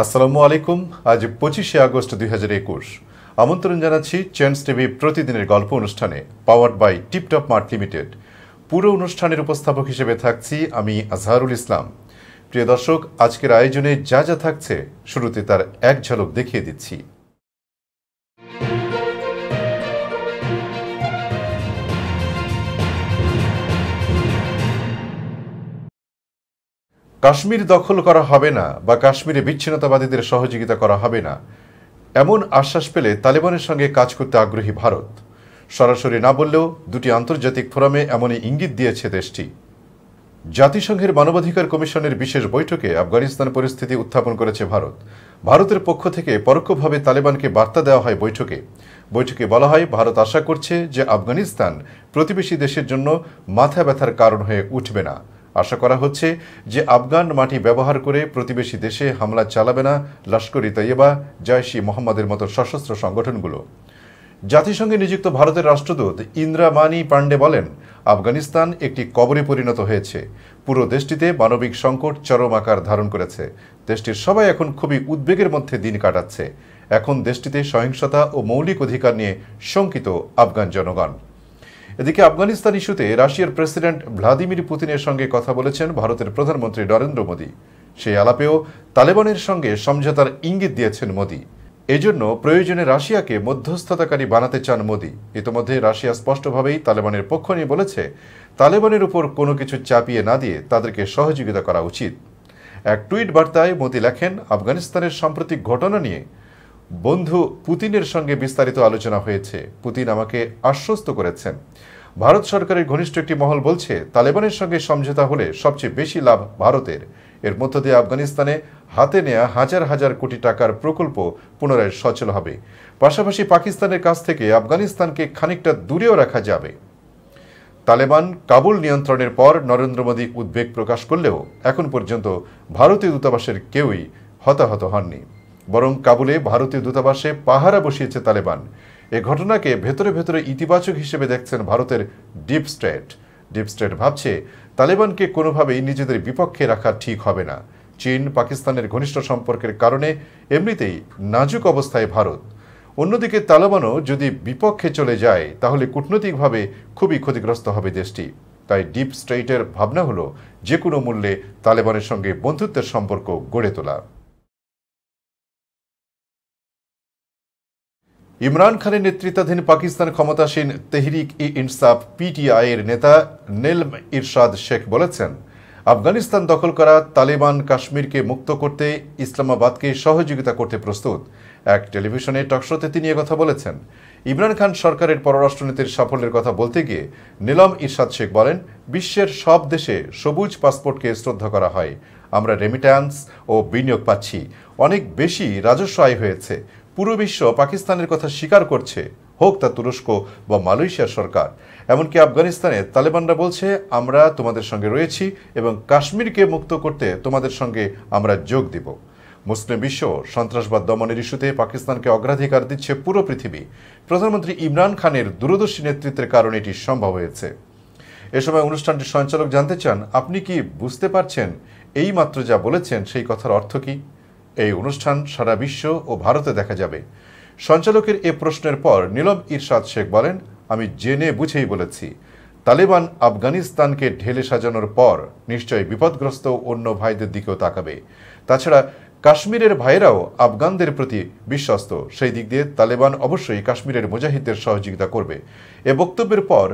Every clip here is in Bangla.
আসসালামু আলাইকুম আজ পঁচিশে আগস্ট দুই হাজার একুশ আমন্ত্রণ জানাচ্ছি চেন্স টিভি প্রতিদিনের গল্প অনুষ্ঠানে powered by Tiptop Mart Limited পুরো অনুষ্ঠানের উপস্থাপক হিসেবে থাকছি আমি আজহারুল ইসলাম প্রিয় দর্শক আজকের আয়োজনে যা যা থাকছে শুরুতে তার এক ঝলক দেখিয়ে দিচ্ছি কাশ্মীর দখল করা হবে না বা কাশ্মীরে বিচ্ছিন্নতাবাদীদের সহযোগিতা করা হবে না এমন আশ্বাস পেলে তালেবানের সঙ্গে কাজ করতে আগ্রহী ভারত সরাসরি না বললেও দুটি আন্তর্জাতিক ফোরামে এমনই ইঙ্গিত দিয়েছে দেশটি জাতিসংঘের মানবাধিকার কমিশনের বিশেষ বৈঠকে আফগানিস্তান পরিস্থিতি উত্থাপন করেছে ভারত ভারতের পক্ষ থেকে পরোক্ষভাবে তালেবানকে বার্তা দেওয়া হয় বৈঠকে বৈঠকে বলা হয় ভারত আশা করছে যে আফগানিস্তান প্রতিবেশী দেশের জন্য মাথা ব্যথার কারণ হয়ে উঠবে না আশা করা হচ্ছে যে আফগান মাটি ব্যবহার করে প্রতিবেশী দেশে হামলা চালাবে না লস্করি ই তৈয়বা জয়শি মোহাম্মদের মতো সশস্ত্র সংগঠনগুলো জাতিসংঘে নিযুক্ত ভারতের রাষ্ট্রদূত ইন্দ্রা মানি পাণ্ডে বলেন আফগানিস্তান একটি কবরে পরিণত হয়েছে পুরো দেশটিতে মানবিক সংকট চরম আকার ধারণ করেছে দেশটির সবাই এখন খুবই উদ্বেগের মধ্যে দিন কাটাচ্ছে এখন দেশটিতে সহিংসতা ও মৌলিক অধিকার নিয়ে শঙ্কিত আফগান জনগণ এদিকে আফগানিস্তান ইস্যুতে রাশিয়ার প্রেসিডেন্ট ভ্লাদিমির পুতিনের সঙ্গে কথা বলেছেন ভারতের প্রধানমন্ত্রী নরেন্দ্র মোদী সেই আলাপেও তালেবানের সঙ্গে সমঝোতার ইঙ্গিত দিয়েছেন মোদী এজন্য প্রয়োজনে রাশিয়াকে মধ্যস্থতাকারী বানাতে চান মোদী ইতিমধ্যে রাশিয়া স্পষ্টভাবেই তালেবানের পক্ষ নিয়ে বলেছে তালেবানের উপর কোনো কিছু চাপিয়ে না দিয়ে তাদেরকে সহযোগিতা করা উচিত এক টুইট বার্তায় মোদি লেখেন আফগানিস্তানের সাম্প্রতিক ঘটনা নিয়ে বন্ধু পুতিনের সঙ্গে বিস্তারিত আলোচনা হয়েছে পুতিন আমাকে আশ্বস্ত করেছেন ভারত সরকারের ঘনিষ্ঠ একটি মহল বলছে তালেবানের সঙ্গে সমঝোতা হলে সবচেয়ে বেশি লাভ ভারতের এর মধ্য দিয়ে আফগানিস্তানে হাতে নেয়া হাজার হাজার কোটি টাকার প্রকল্প পুনরায় সচল হবে পাশাপাশি পাকিস্তানের কাছ থেকে আফগানিস্তানকে খানিকটা দূরেও রাখা যাবে তালেবান কাবুল নিয়ন্ত্রণের পর নরেন্দ্র মোদী উদ্বেগ প্রকাশ করলেও এখন পর্যন্ত ভারতীয় দূতাবাসের কেউই হতাহত হননি বরং কাবুলে ভারতীয় দূতাবাসে পাহারা বসিয়েছে তালেবান এ ঘটনাকে ভেতরে ভেতরে ইতিবাচক হিসেবে দেখছেন ভারতের ডিপ স্টেট ডিপ স্টেট ভাবছে তালেবানকে কোনোভাবেই নিজেদের বিপক্ষে রাখা ঠিক হবে না চীন পাকিস্তানের ঘনিষ্ঠ সম্পর্কের কারণে এমনিতেই নাজুক অবস্থায় ভারত অন্যদিকে তালেবানও যদি বিপক্ষে চলে যায় তাহলে কূটনৈতিকভাবে খুবই ক্ষতিগ্রস্ত হবে দেশটি তাই ডিপ স্টেটের ভাবনা হলো যে কোনো মূল্যে তালেবানের সঙ্গে বন্ধুত্বের সম্পর্ক গড়ে তোলা ইমরান খানের নেতৃত্বাধীন পাকিস্তান ক্ষমতাসীন তেহরিক ই ইনসাফ পিটিআই এর নেতা নেলম ইরশাদ শেখ বলেছেন আফগানিস্তান দখল করা তালেবান কাশ্মীরকে মুক্ত করতে ইসলামাবাদকে সহযোগিতা করতে প্রস্তুত এক টেলিভিশনে টকশোতে তিনি কথা বলেছেন ইমরান খান সরকারের পররাষ্ট্রনীতির সাফল্যের কথা বলতে গিয়ে নীলম ইরশাদ শেখ বলেন বিশ্বের সব দেশে সবুজ পাসপোর্টকে শ্রদ্ধা করা হয় আমরা রেমিট্যান্স ও বিনিয়োগ পাচ্ছি অনেক বেশি রাজস্ব আয় হয়েছে পুরো বিশ্ব পাকিস্তানের কথা স্বীকার করছে হোক তা তুরস্ক বা মালয়েশিয়ার সরকার এমনকি আফগানিস্তানে তালেবানরা বলছে আমরা তোমাদের সঙ্গে রয়েছি এবং কাশ্মীরকে মুক্ত করতে তোমাদের সঙ্গে আমরা যোগ দিব মুসলিম বিশ্ব সন্ত্রাসবাদ দমনের ইস্যুতে পাকিস্তানকে অগ্রাধিকার দিচ্ছে পুরো পৃথিবী প্রধানমন্ত্রী ইমরান খানের দূরদর্শী নেতৃত্বের কারণে এটি সম্ভব হয়েছে এ সময় অনুষ্ঠানটির সঞ্চালক জানতে চান আপনি কি বুঝতে পারছেন এই মাত্র যা বলেছেন সেই কথার অর্থ কী এই অনুষ্ঠান সারা বিশ্ব ও ভারতে দেখা যাবে সঞ্চালকের এ প্রশ্নের পর নীলম ইরশাদ শেখ বলেন আমি জেনে বুঝেই বলেছি তালেবান আফগানিস্তানকে ঢেলে সাজানোর পর নিশ্চয়ই বিপদগ্রস্ত অন্য ভাইদের দিকেও তাকাবে তাছাড়া কাশ্মীরের ভাইয়েরাও আফগানদের প্রতি বিশ্বস্ত সেই দিক দিয়ে তালেবান অবশ্যই কাশ্মীরের মুজাহিদদের সহযোগিতা করবে এ বক্তব্যের পর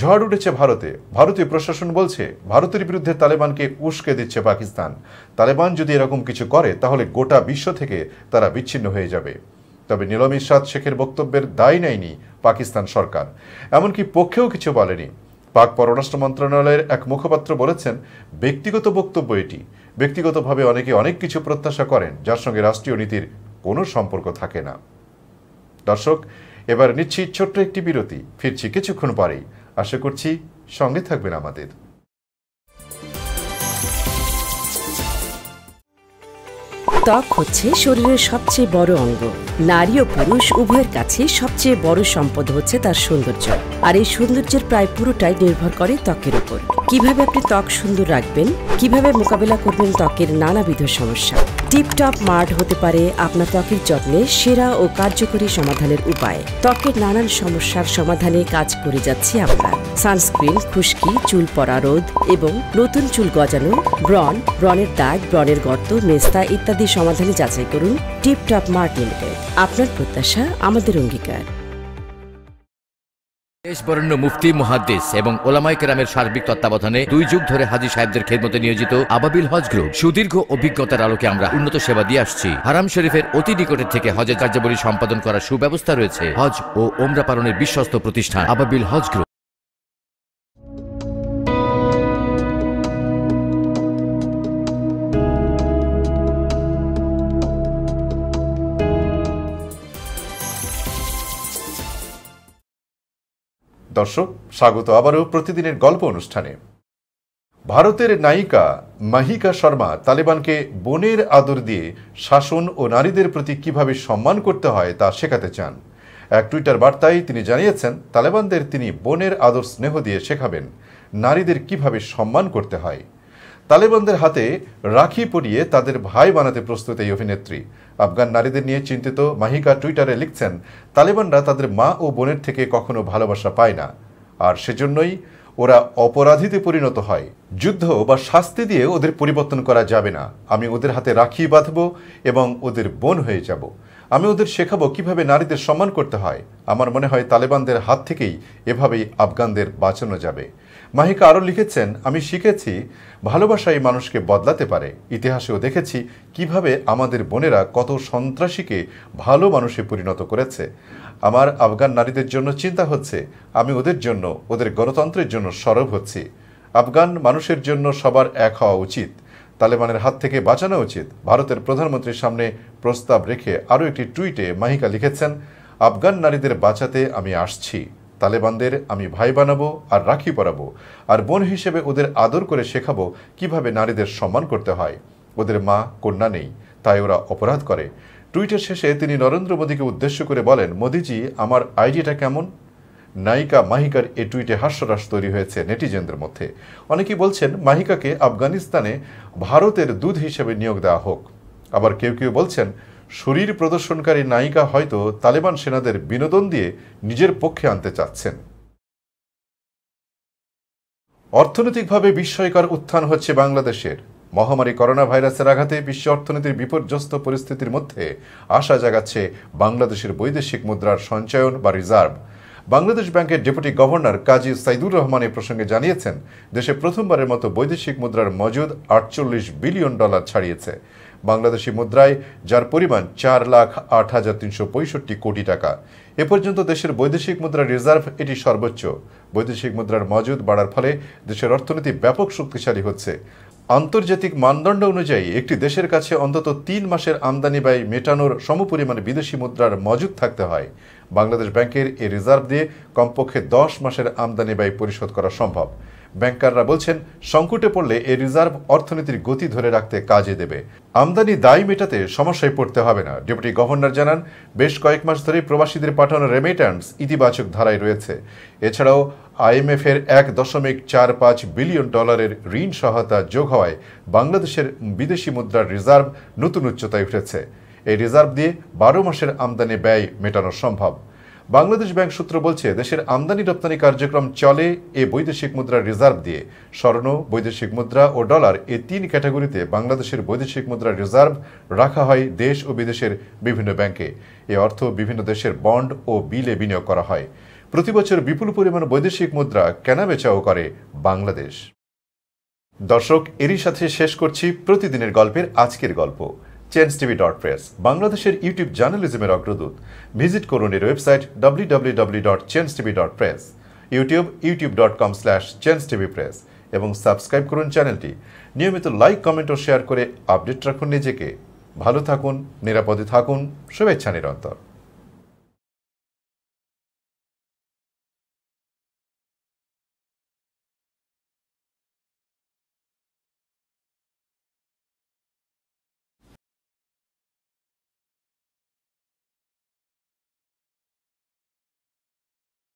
ঝড় উঠেছে ভারতে ভারতীয় প্রশাসন বলছে ভারতের বিরুদ্ধে তালেবানকে উস্কে দিচ্ছে পাকিস্তান তালেবান যদি এরকম কিছু করে তাহলে গোটা বিশ্ব থেকে তারা বিচ্ছিন্ন হয়ে যাবে তবে নিলম ইরশাদ শেখের বক্তব্যের দায় নেয়নি পাকিস্তান সরকার এমনকি পক্ষেও কিছু বলেনি পাক পররাষ্ট্র মন্ত্রণালয়ের এক মুখপাত্র বলেছেন ব্যক্তিগত বক্তব্য এটি ব্যক্তিগতভাবে অনেকে অনেক কিছু প্রত্যাশা করেন যার সঙ্গে রাষ্ট্রীয় নীতির কোনো সম্পর্ক থাকে না দর্শক এবার নিচ্ছি ছোট্ট একটি বিরতি ফিরছি কিছুক্ষণ পরেই আশা করছি সঙ্গে থাকবেন আমাদের ত্বক হচ্ছে শরীরের সবচেয়ে বড় অঙ্গ নারী ও পুরুষ উভয়ের কাছে সবচেয়ে বড় সম্পদ হচ্ছে তার সৌন্দর্য আর এই সৌন্দর্যের প্রায় পুরোটাই নির্ভর করে ত্বকের উপর কিভাবে আপনি ত্বক সুন্দর রাখবেন কিভাবে মোকাবেলা করবেন ত্বকের নানাবিধ সমস্যা টিপটপ মার্ট হতে পারে আপনার ত্বকের যত্নে সেরা ও কার্যকরী সমাধানের উপায় ত্বকের নানান সমস্যার সমাধানে কাজ করে যাচ্ছে আপনার সানস্ক্রিন খুশকি চুল পড়া রোধ এবং নতুন চুল গজানো ব্রন ব্রনের দাগ ব্রনের গর্ত মেস্তা ইত্যাদি সমাধানে যাচাই করুন টিপটপ মার্ট লিমিটেড আপনার প্রত্যাশা আমাদের অঙ্গীকার দেশবরণ্য মুফতি মহাদ্দেশ এবং ওলামাই কেরামের সার্বিক তত্ত্বাবধানে দুই যুগ ধরে হাজি সাহেবদের খেদমতে নিয়োজিত আবাবিল হজ গ্রুপ সুদীর্ঘ অভিজ্ঞতার আলোকে আমরা উন্নত সেবা দিয়ে আসছি হারাম শরীফের অতি নিকটের থেকে হজের কার্যাবলী সম্পাদন করার সুব্যবস্থা রয়েছে হজ ও ওমরা পালনের বিশ্বস্ত প্রতিষ্ঠান আবাবিল হজ গ্রুপ দর্শক স্বাগত আবারও প্রতিদিনের গল্প অনুষ্ঠানে ভারতের নায়িকা মাহিকা শর্মা তালেবানকে বনের আদর দিয়ে শাসন ও নারীদের প্রতি কিভাবে সম্মান করতে হয় তা শেখাতে চান এক টুইটার বার্তায় তিনি জানিয়েছেন তালেবানদের তিনি বনের আদর স্নেহ দিয়ে শেখাবেন নারীদের কিভাবে সম্মান করতে হয় তালেবানদের হাতে রাখি পরিয়ে তাদের ভাই বানাতে প্রস্তুত এই অভিনেত্রী আফগান নারীদের নিয়ে চিন্তিত মাহিকা টুইটারে লিখছেন তালেবানরা তাদের মা ও বোনের থেকে কখনো ভালোবাসা পায় না আর সেজন্যই ওরা অপরাধীতে পরিণত হয় যুদ্ধ বা শাস্তি দিয়ে ওদের পরিবর্তন করা যাবে না আমি ওদের হাতে রাখি বাঁধব এবং ওদের বোন হয়ে যাব আমি ওদের শেখাবো কিভাবে নারীদের সম্মান করতে হয় আমার মনে হয় তালেবানদের হাত থেকেই এভাবেই আফগানদের বাঁচানো যাবে মাহিকা আরও লিখেছেন আমি শিখেছি এই মানুষকে বদলাতে পারে ইতিহাসেও দেখেছি কিভাবে আমাদের বোনেরা কত সন্ত্রাসীকে ভালো মানুষে পরিণত করেছে আমার আফগান নারীদের জন্য চিন্তা হচ্ছে আমি ওদের জন্য ওদের গণতন্ত্রের জন্য সরব হচ্ছি আফগান মানুষের জন্য সবার এক হওয়া উচিত তালেবানের হাত থেকে বাঁচানো উচিত ভারতের প্রধানমন্ত্রীর সামনে প্রস্তাব রেখে আরও একটি টুইটে মাহিকা লিখেছেন আফগান নারীদের বাঁচাতে আমি আসছি তালেবানদের আমি ভাই বানাবো আর রাখি পরাবো আর বোন হিসেবে ওদের আদর করে শেখাবো কিভাবে নারীদের সম্মান করতে হয় ওদের মা কন্যা নেই তাই ওরা অপরাধ করে টুইটের শেষে তিনি নরেন্দ্র মোদীকে উদ্দেশ্য করে বলেন মোদিজি আমার আইডিটা কেমন নায়িকা মাহিকার এ টুইটে হাস্যরাস তৈরি হয়েছে নেটিজেনদের মধ্যে অনেকেই বলছেন মাহিকাকে আফগানিস্তানে ভারতের দুধ হিসেবে নিয়োগ দেওয়া হোক আবার কেউ কেউ বলছেন শরীর প্রদর্শনকারী নায়িকা হয়তো তালেবান সেনাদের বিনোদন দিয়ে নিজের পক্ষে আনতে চাচ্ছেন অর্থনৈতিকভাবে বিস্ময়কর উত্থান হচ্ছে বাংলাদেশের মহামারী করোনা ভাইরাসের আঘাতে বিশ্ব অর্থনীতির বিপর্যস্ত পরিস্থিতির মধ্যে আশা জাগাচ্ছে বাংলাদেশের বৈদেশিক মুদ্রার সঞ্চয়ন বা রিজার্ভ বাংলাদেশ ব্যাংকের ডেপুটি গভর্নর কাজী সাইদুর রহমান এ প্রসঙ্গে জানিয়েছেন দেশে প্রথমবারের মতো বৈদেশিক মুদ্রার মজুদ আটচল্লিশ বিলিয়ন ডলার ছাড়িয়েছে বাংলাদেশি মুদ্রায় যার পরিমাণ চার লাখ আট হাজার তিনশো পঁয়ষট্টি কোটি টাকা এ পর্যন্ত দেশের বৈদেশিক মুদ্রার রিজার্ভ এটি সর্বোচ্চ বৈদেশিক মুদ্রার মজুদ বাড়ার ফলে দেশের অর্থনীতি ব্যাপক শক্তিশালী হচ্ছে আন্তর্জাতিক মানদণ্ড অনুযায়ী একটি দেশের কাছে অন্তত তিন মাসের আমদানি ব্যয় মেটানোর সমপরিমাণে বিদেশি মুদ্রার মজুদ থাকতে হয় বাংলাদেশ ব্যাংকের এ রিজার্ভ দিয়ে কমপক্ষে দশ মাসের আমদানি ব্যয় পরিশোধ করা সম্ভব ব্যাংকাররা বলছেন সংকটে পড়লে এ রিজার্ভ অর্থনীতির গতি ধরে রাখতে কাজে দেবে আমদানি দায় মেটাতে সমস্যায় পড়তে হবে না ডেপুটি গভর্নর জানান বেশ কয়েক মাস ধরে প্রবাসীদের পাঠানো রেমিট্যান্স ইতিবাচক ধারায় রয়েছে এছাড়াও এর এক দশমিক চার পাঁচ বিলিয়ন ডলারের ঋণ সহায়তা যোগ হওয়ায় বাংলাদেশের বিদেশি মুদ্রার রিজার্ভ নতুন উচ্চতায় উঠেছে এই রিজার্ভ দিয়ে বারো মাসের আমদানি ব্যয় মেটানো সম্ভব বাংলাদেশ ব্যাংক সূত্র বলছে দেশের আমদানি রপ্তানি কার্যক্রম চলে এ বৈদেশিক মুদ্রার রিজার্ভ দিয়ে স্বর্ণ বৈদেশিক মুদ্রা ও ডলার এ তিন ক্যাটাগরিতে বাংলাদেশের বৈদেশিক মুদ্রা রিজার্ভ রাখা হয় দেশ ও বিদেশের বিভিন্ন ব্যাংকে এ অর্থ বিভিন্ন দেশের বন্ড ও বিলে বিনিয়োগ করা হয় প্রতি বছর বিপুল পরিমাণ বৈদেশিক মুদ্রা কেনাবেচাও করে বাংলাদেশ দর্শক এরই সাথে শেষ করছি প্রতিদিনের গল্পের আজকের গল্প চেঞ্জ টিভি ডট প্রেস বাংলাদেশের ইউটিউব জার্নালিজমের অগ্রদূত ভিজিট করুন এর website W W W dot change TV dot press YouTube YouTube dot com slash change TV press এবং সাবস্ক্রাইব করুন চ্যানেলটি নিয়মিত লাইক কমেন্ট ও শেয়ার করে আপডেট রাখুন নিজেকে ভালো থাকুন নিরাপদে থাকুন শুভেচ্ছা নিরন্তর